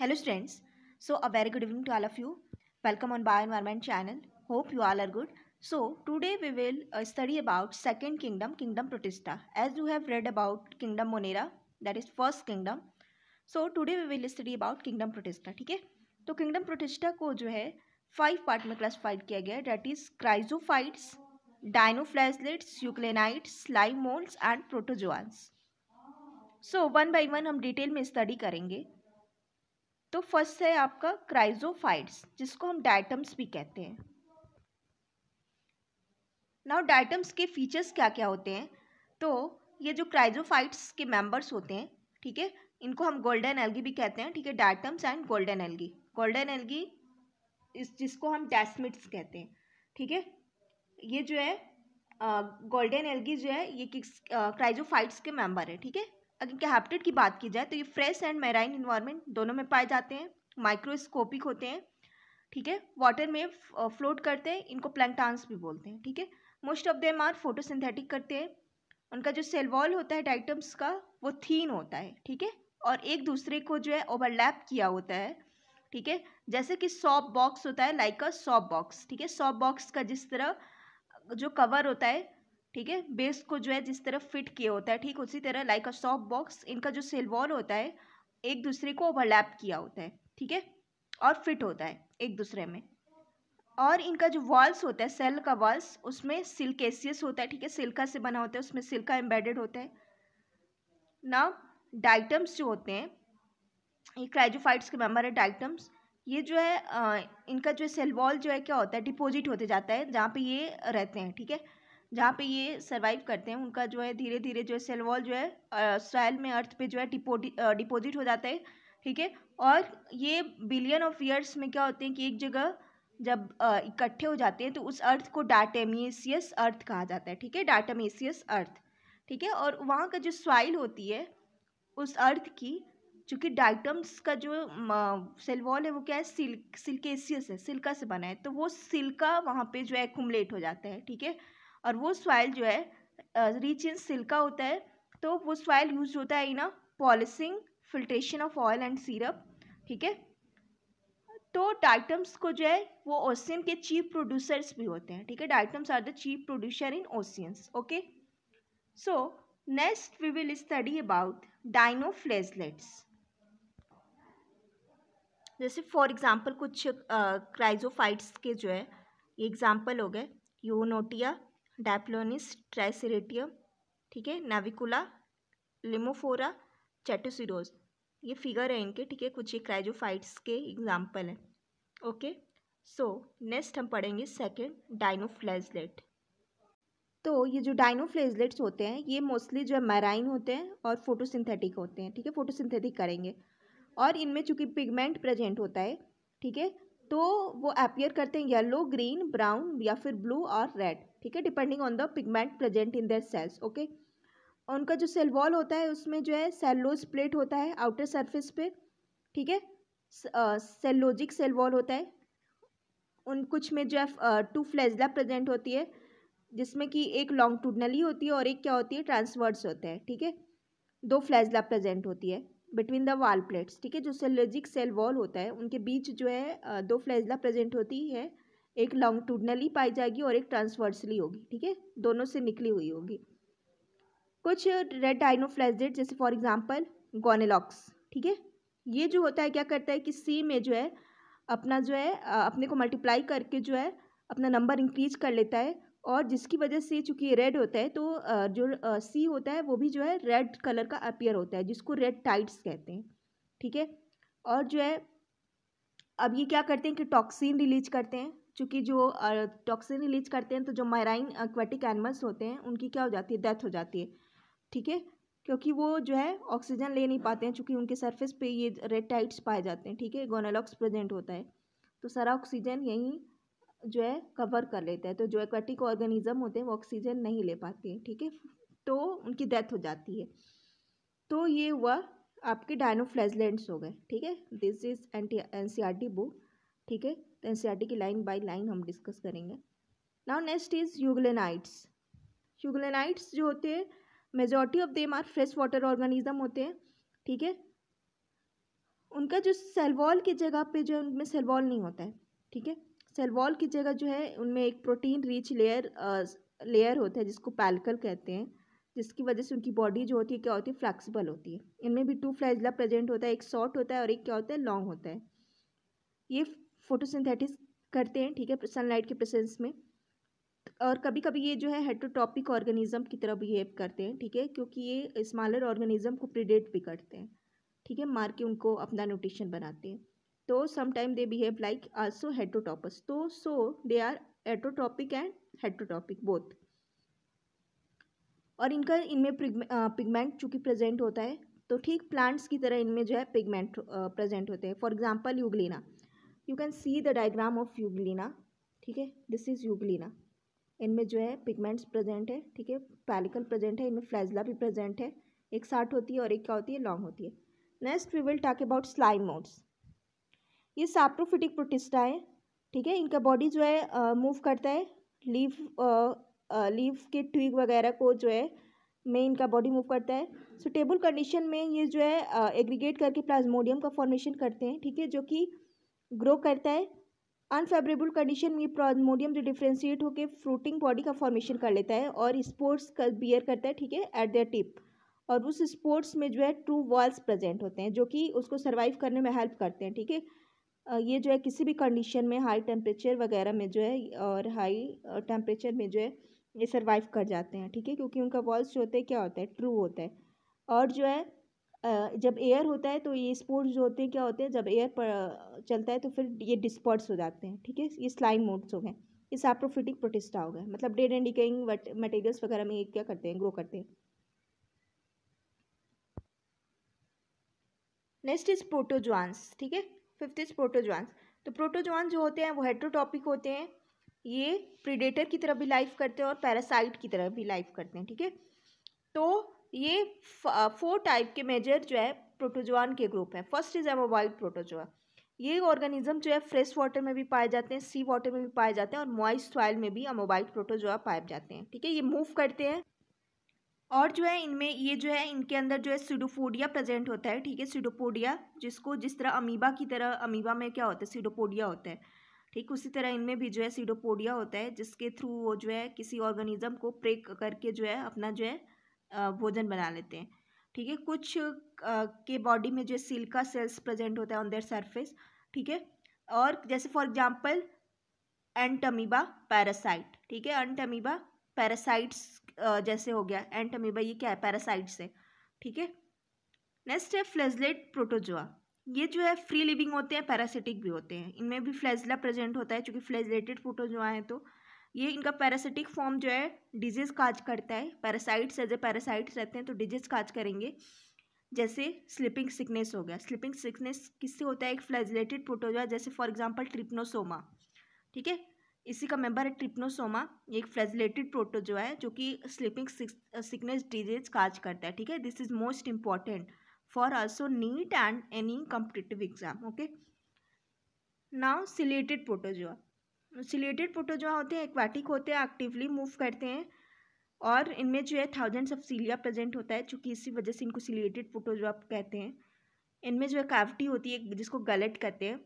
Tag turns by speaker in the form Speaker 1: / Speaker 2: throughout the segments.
Speaker 1: hello students so a very good evening to all of you welcome on bioenvironment channel hope you all are good so today we will uh, study about second kingdom kingdom protista as you have read about kingdom monera that is first kingdom so today we will study about kingdom protista ठीक है तो kingdom protista को जो है five part में classified किया गया है that is chrysophytes dinoflagellates euglenoids slime moulds and protozoans so one by one हम डिटेल में स्टडी करेंगे तो फर्स्ट है आपका क्राइजोफाइट्स जिसको हम डाइटम्स भी कहते हैं नाउ डाइटम्स के फीचर्स क्या क्या होते हैं तो ये जो क्राइजोफाइट्स के मेंबर्स होते हैं ठीक है इनको हम गोल्डन एल्गी भी कहते हैं ठीक है diatoms and golden algae golden algae इस जिसको हम डैसमिट्स कहते हैं ठीक है ये जो है गोल्डन एल्गी जो है ये किस क्राइजोफाइट्स के मेंबर है ठीक है अगर इनके हैबिटेट की बात की जाए तो ये फ्रेश एंड मेराइन इन्वायरमेंट दोनों में पाए जाते हैं माइक्रोस्कोपिक होते हैं ठीक है वाटर में फ्लोट करते हैं इनको प्लैंकटांस भी बोलते हैं ठीक है most of them are photosynthetic करते हैं उनका जो सेल वॉल होता है डाइटम्स का वो थीन होता है ठीक है और एक दूसरे को जो है ओवरलैप किया होता है ठीक है जैसे कि सॉप बॉक्स होता है लाइक अ सॉप बॉक्स ठीक है सॉप बॉक्स का जिस तरह जो कवर होता है ठीक है बेस को जो है जिस तरह फिट किया होता है ठीक उसी तरह लाइक अ सॉफ्ट बॉक्स इनका जो वॉल होता है एक दूसरे को ओवरलैप किया होता है ठीक है और फिट होता है एक दूसरे में और इनका जो वॉल्स होता है सेल का वॉल्स उसमें सिल्केसियस होता है ठीक है सिल्का से बना होता है उसमें सिल्का एम्बेडेड होता है ना डाइटम्स जो होते हैं ये क्राइजोफाइट्स के मेम्बर है डाइटम्स ये जो है आ, इनका जो सेल वॉल जो है क्या होता है डिपोजिट होते जाता है जहाँ पे ये रहते हैं ठीक है जहाँ पे ये सर्वाइव करते हैं उनका जो है धीरे धीरे जो है सेलवॉल जो है सॉयल में अर्थ पे जो है डिपोजिट हो जाता है ठीक है और ये बिलियन ऑफ ईयर्स में क्या होते हैं कि एक जगह जब इकट्ठे हो जाते हैं तो उस अर्थ को डाटेमेसियस अर्थ कहा जाता है ठीक है डाटामेसियस अर्थ ठीक है और वहाँ का जो सॉइल होती है उस अर्थ की चूँकि डाइटम्स का जो सेलवॉल है वो क्या है सिल्क सिल्केसियस है सिल्का से बना है तो वो सिल्का वहाँ पे जो है एकुमलेट हो जाता है ठीक है और वो सॉइल जो है रिच इन सिल्का होता है तो वो सॉइल यूज होता है in polishing filtration of oil and syrup ठीक है तो डाइटम्स को जो है वो ओशियन के चीफ प्रोड्यूसर्स भी होते हैं ठीक है diatoms are the chief producer in oceans okay so next we will study about dinoflagellates flagellates जैसे फॉर एग्जांपल कुछ क्राइजोफाइट्स के जो है ये एग्जांपल हो गए यूनोटिया डायप्लोनिस ट्राइसिरेटियम ठीक है नाविकुला लिमोफोरा चैटोसिरोज ये फिगर है इनके ठीक है कुछ ये क्राइजोफाइट्स के एग्जाम्पल हैं ओके सो नेक्स्ट हम पढ़ेंगे सेकेंड डाइनोफ्लेजलेट तो ये जो डाइनोफ्लेजलेट्स होते हैं ये मोस्टली जो है मैराइन होते हैं और फोटोसिंथेटिक होते हैं ठीक है फोटोसिंथेटिक करेंगे और इनमें चूंकि पिगमेंट प्रेजेंट होता है ठीक है तो वो अपियर करते हैं येलो ग्रीन ब्राउन या फिर ब्लू और रेड ठीक है depending on the pigment present in their cells okay उनका जो सेल वॉल होता है उसमें जो है सेलोज प्लेट होता है आउटर सरफेस पे ठीक है सेलोजिक सेल वॉल होता है उन कुछ में जो है टू फ्लेजला प्रेजेंट होती है जिसमें कि एक लॉन्ग टूडनली होती है और एक क्या होती है ट्रांसवर्स होता है ठीक है दो फ्लैजला प्रेजेंट होती है बिटवीन द वाल प्लेट्स ठीक है जो सेलोजिक सेल वॉल होता है उनके बीच जो है दो फ्लैजला प्रेजेंट होती है एक लॉन्गटूडनली पाई जाएगी और एक ट्रांसवर्सली होगी ठीक है दोनों से निकली हुई होगी कुछ रेड डाइनोफ्लैजिड जैसे फॉर एग्जांपल गोनेलॉक्स ठीक है ये जो होता है क्या करता है कि सी में जो है अपना जो है अपने को मल्टीप्लाई करके जो है अपना नंबर इंक्रीज कर लेता है और जिसकी वजह से चूँकि रेड होता है तो जो सी होता है वो भी जो है रेड कलर का अपियर होता है जिसको रेड टाइट्स कहते हैं ठीक है और जो है अब ये क्या करते हैं कि टॉक्सिन रिलीज करते हैं चूँकि जो टॉक्सिन रिलीज करते हैं तो जो मैराइन एक्वेटिक एनिमल्स होते हैं उनकी क्या हो जाती है डेथ हो जाती है ठीक है क्योंकि वो जो है ऑक्सीजन ले नहीं पाते हैं चूँकि उनके सरफेस पे ये रेड टाइट्स पाए जाते हैं ठीक है गोनालॉक्स प्रेजेंट होता है तो सारा ऑक्सीजन यहीं जो है कवर कर लेता है तो जो एक्वेटिक ऑर्गेनिज़म होते हैं वो ऑक्सीजन नहीं ले पाते हैं ठीक है तो उनकी डेथ हो जाती है तो ये हुआ आपके डायनोफ्लेजलेंट्स हो गए ठीक है this is entire N C R T book ठीक है तो एन सी आर टी की लाइन बाई लाइन हम डिस्कस करेंगे now next is euglenoids euglenoids जो होते हैं majority of them are fresh water organism होते हैं ठीक है उनका जो सेलवॉल की जगह पे जो है उनमें सेलवॉल नहीं होता है ठीक है सेल वॉल की जगह जो है उनमें एक प्रोटीन रिच लेयर लेयर होता है जिसको पैलकल कहते हैं जिसकी वजह से उनकी बॉडी जो होती है क्या होती है फ्लैक्सीबल होती है इनमें भी टू फ्लैजला प्रेजेंट होता है एक शॉर्ट होता है और एक क्या होता है लॉन्ग होता है ये फोटोसिंथेटिस करते हैं ठीक है सनलाइट के प्रेजेंस में और कभी कभी ये जो है हेट्रोटॉपिक ऑर्गेनिज्म की तरह बिहेव करते हैं ठीक है क्योंकि ये स्मॉलर ऑर्गेनिज्म को प्रिडेट भी करते हैं ठीक है मार के उनको अपना न्यूट्रिशन बनाते हैं तो sometime they behave like also heterotrophs तो so they are autotrophic and heterotrophic both और इनका इनमें पिगमेंट चूंकि प्रेजेंट होता है तो ठीक प्लांट्स की तरह इनमें जो है पिगमेंट प्रेजेंट होते हैं for example euglena you can see the diagram of euglena ठीक है दिस इज़ यूगलिना इनमें जो है पिगमेंट्स प्रेजेंट है ठीक है पैलिकल प्रेजेंट है इनमें फ्लैजला भी प्रेजेंट है एक साठ होती है और एक क्या होती है लॉन्ग होती है next we will talk about slime moulds ये साप्रोफिटिक प्रोटिस्टा है ठीक है इनका बॉडी जो है मूव करता है लीव लीव के ट्विग वगैरह को जो है में इनका बॉडी मूव करता है सो so, कंडीशन में ये जो है एग्रीगेट करके प्लाज्मोडियम का फॉर्मेशन करते हैं ठीक है जो कि ग्रो करता है अनफेवरेबल कंडीशन में प्लाज्मोडियम जो डिफ्रेंशिएट होकर फ्रूटिंग बॉडी का फॉर्मेशन कर लेता है और स्पोर्ट्स का बियर करता है ठीक है एट द टिप और उस स्पोर्ट्स में जो है टू वॉल्स प्रेजेंट होते हैं जो कि उसको सर्वाइव करने में हेल्प करते हैं ठीक है थीके? ये जो है किसी भी कंडीशन में हाई टेम्परेचर वगैरह में जो है और हाई टेम्परेचर में जो है ये सर्वाइव कर जाते हैं ठीक है क्योंकि उनका वॉल्स जो होते हैं क्या होता है ट्रू होता है और जो है जब एयर होता है तो ये स्पोर्ट्स जो होते हैं क्या होते हैं जब एयर पर चलता है तो फिर ये डिस्पर्ट्स हो जाते हैं ठीक है ये स्लाइम मोड्स हो गए ये साप्रोफिटिक प्रोटिस्टा हो गए मतलब डेड एंड डिकेइंग मटेरियल्स वगैरह में ये क्या करते हैं ग्रो करते हैं नेक्स्ट इज प्रोटोजॉन्स ठीक है फिफ्थ इज प्रोटोजान तो प्रोटोजोआन जो होते हैं वो हेट्रोटॉपिक होते हैं ये प्रीडेटर की तरह भी लाइफ करते हैं और पैरासाइट की तरह भी लाइफ करते हैं ठीक है तो ये फोर टाइप के मेजर जो है प्रोटोजोआन के ग्रुप हैं फर्स्ट इज एमोबाइल प्रोटोजोआ ये ऑर्गेनिज्म जो है फ्रेश वाटर में भी पाए जाते हैं सी वाटर में भी पाए जाते हैं और मॉइस्ट सॉइल में भी अमोबाइल प्रोटोजोआ पाए जाते हैं ठीक है ये मूव करते हैं और जो है इनमें ये जो है इनके अंदर जो है सीडोपोडिया प्रेजेंट होता है ठीक है सीडोपोडिया जिसको जिस तरह अमीबा की तरह अमीबा में क्या होता है सीडोपोडिया होता है ठीक उसी तरह इनमें भी जो है सीडोपोडिया होता है जिसके थ्रू वो जो है किसी ऑर्गेनिज्म को प्रेक करके जो है अपना जो है भोजन बना लेते हैं ठीक है कुछ के बॉडी में जो है सिल्का सेल्स प्रेजेंट होता है ऑन देयर सरफेस ठीक है और जैसे फॉर एग्जांपल एंटमीबा पैरासाइट ठीक है एंटमीबा पैरासाइट्स जैसे हो गया एंट अमीबा ये क्या है पैरासाइट्स है ठीक है नेक्स्ट है फ्लेजलेट प्रोटोजोआ ये जो है फ्री लिविंग होते हैं पैरासिटिक भी होते हैं इनमें भी फ्लैजला प्रेजेंट होता है क्योंकि फ्लेजलेटेड प्रोटोजोआ हैं तो ये इनका पैरासिटिक फॉर्म जो है डिजीज काज करता है पैरासाइट्स एज ए पैरासाइट्स रहते हैं तो डिजीज काज करेंगे जैसे स्लिपिंग सिकनेस हो गया स्लिपिंग सिकनेस किससे होता है एक फ्लैजलेटेड प्रोटोजोआ जैसे फॉर एग्जाम्पल ट्रिप्नोसोमा ठीक है इसी का मेंबर है ट्रिप्नोसोमा एक फ्लैजलेटेड प्रोटोजोआ है जो कि स्लीपिंग सिकनेस डिजीज काज करता है ठीक है this is most important for also NEET and any competitive exam okay now ciliated protozoa ciliated protozoa होते हैं एक्वाटिक होते हैं एक्टिवली मूव करते हैं और इनमें जो है थाउजेंड्स ऑफ सीलिया प्रेजेंट होता है चूँकि इसी वजह से इनको सिलेटेड प्रोटोजोआ कहते हैं इनमें जो है कैविटी होती है जिसको गलेट कहते हैं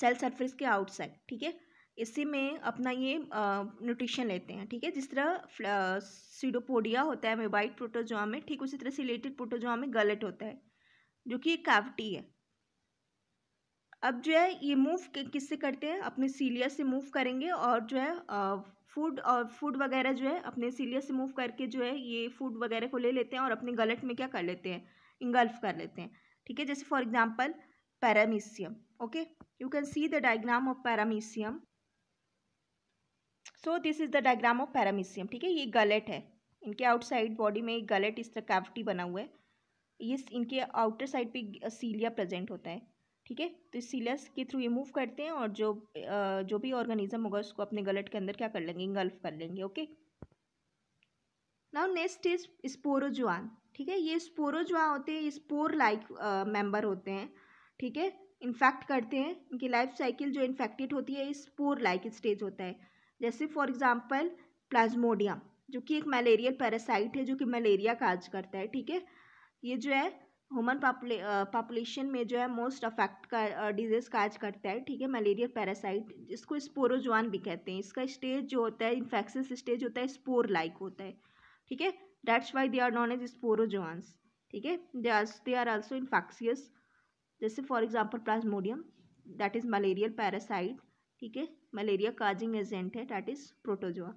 Speaker 1: सेल सरफेस के आउटसाइड ठीक है इसी में अपना ये न्यूट्रिशन लेते हैं ठीक है जिस तरह सीडोपोडिया होता है मेबाइट प्रोटोजोआ में ठीक उसी तरह से रिलेटेड प्रोटोजोआ में गलट होता है जो कि एक कैविटी है अब जो है ये मूव किससे करते हैं अपने सीलिया से मूव करेंगे और जो है फूड और फूड वगैरह जो है अपने सीलिया से मूव करके जो है ये फूड वगैरह को ले लेते हैं और अपने गलट में क्या कर लेते हैं इंगल्फ कर लेते हैं ठीक है जैसे for example paramecium okay you can see the diagram of paramecium so this is the diagram of paramecium ठीक है ये गलेट है इनके आउटसाइड बॉडी में एक गलेट इस तरह कैविटी बना हुआ है ये इनके आउटर साइड पे सीलिया प्रेजेंट होता है ठीक है तो इस सीलिया के थ्रू ये मूव करते हैं और जो जो भी ऑर्गेनिज्म होगा उसको अपने गलेट के अंदर क्या कर लेंगे इंगल्फ कर लेंगे okay now next is sporozoans ठीक है ये स्पोरोजुआ होते हैं स्पोर लाइक मेंबर होते हैं ठीक है इन्फेक्ट करते हैं इनकी लाइफ साइकिल जो इन्फेक्टेड होती है स्पोर लाइक स्टेज होता है जैसे फॉर एग्ज़ाम्पल प्लाज्मोडियम जो कि एक मलेरियल पैरासाइट है जो कि मलेरिया काज करता है ठीक है ये जो है ह्यूमन पॉपुलेशन में जो है मोस्ट अफेक्ट का डिजीज़ काज करता है ठीक है मलेरिया पैरासाइट जिसको स्पोरोजवान भी कहते हैं इसका स्टेज जो होता है इन्फेक्शस स्टेज होता है स्पोर लाइक होता है ठीक है that's why they are known as sporozoans ठीक है they are they are also infectious जैसे for example Plasmodium that is malarial parasite ठीक है मलेरिया काजिंग एजेंट है that is protozoa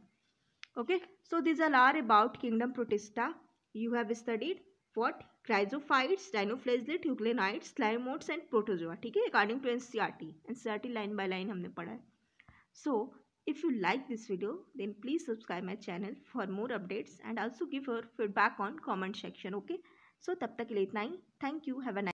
Speaker 1: okay so these are are about kingdom Protista you have studied what chrysophytes dinoflagellate euglenoids slime moulds and protozoa ठीक है according to N C R T N C R T line by line हमने पढ़ा है so if you like this video then please subscribe my channel for more updates and also give your feedback on comment section okay so तब तक के ही thank you have a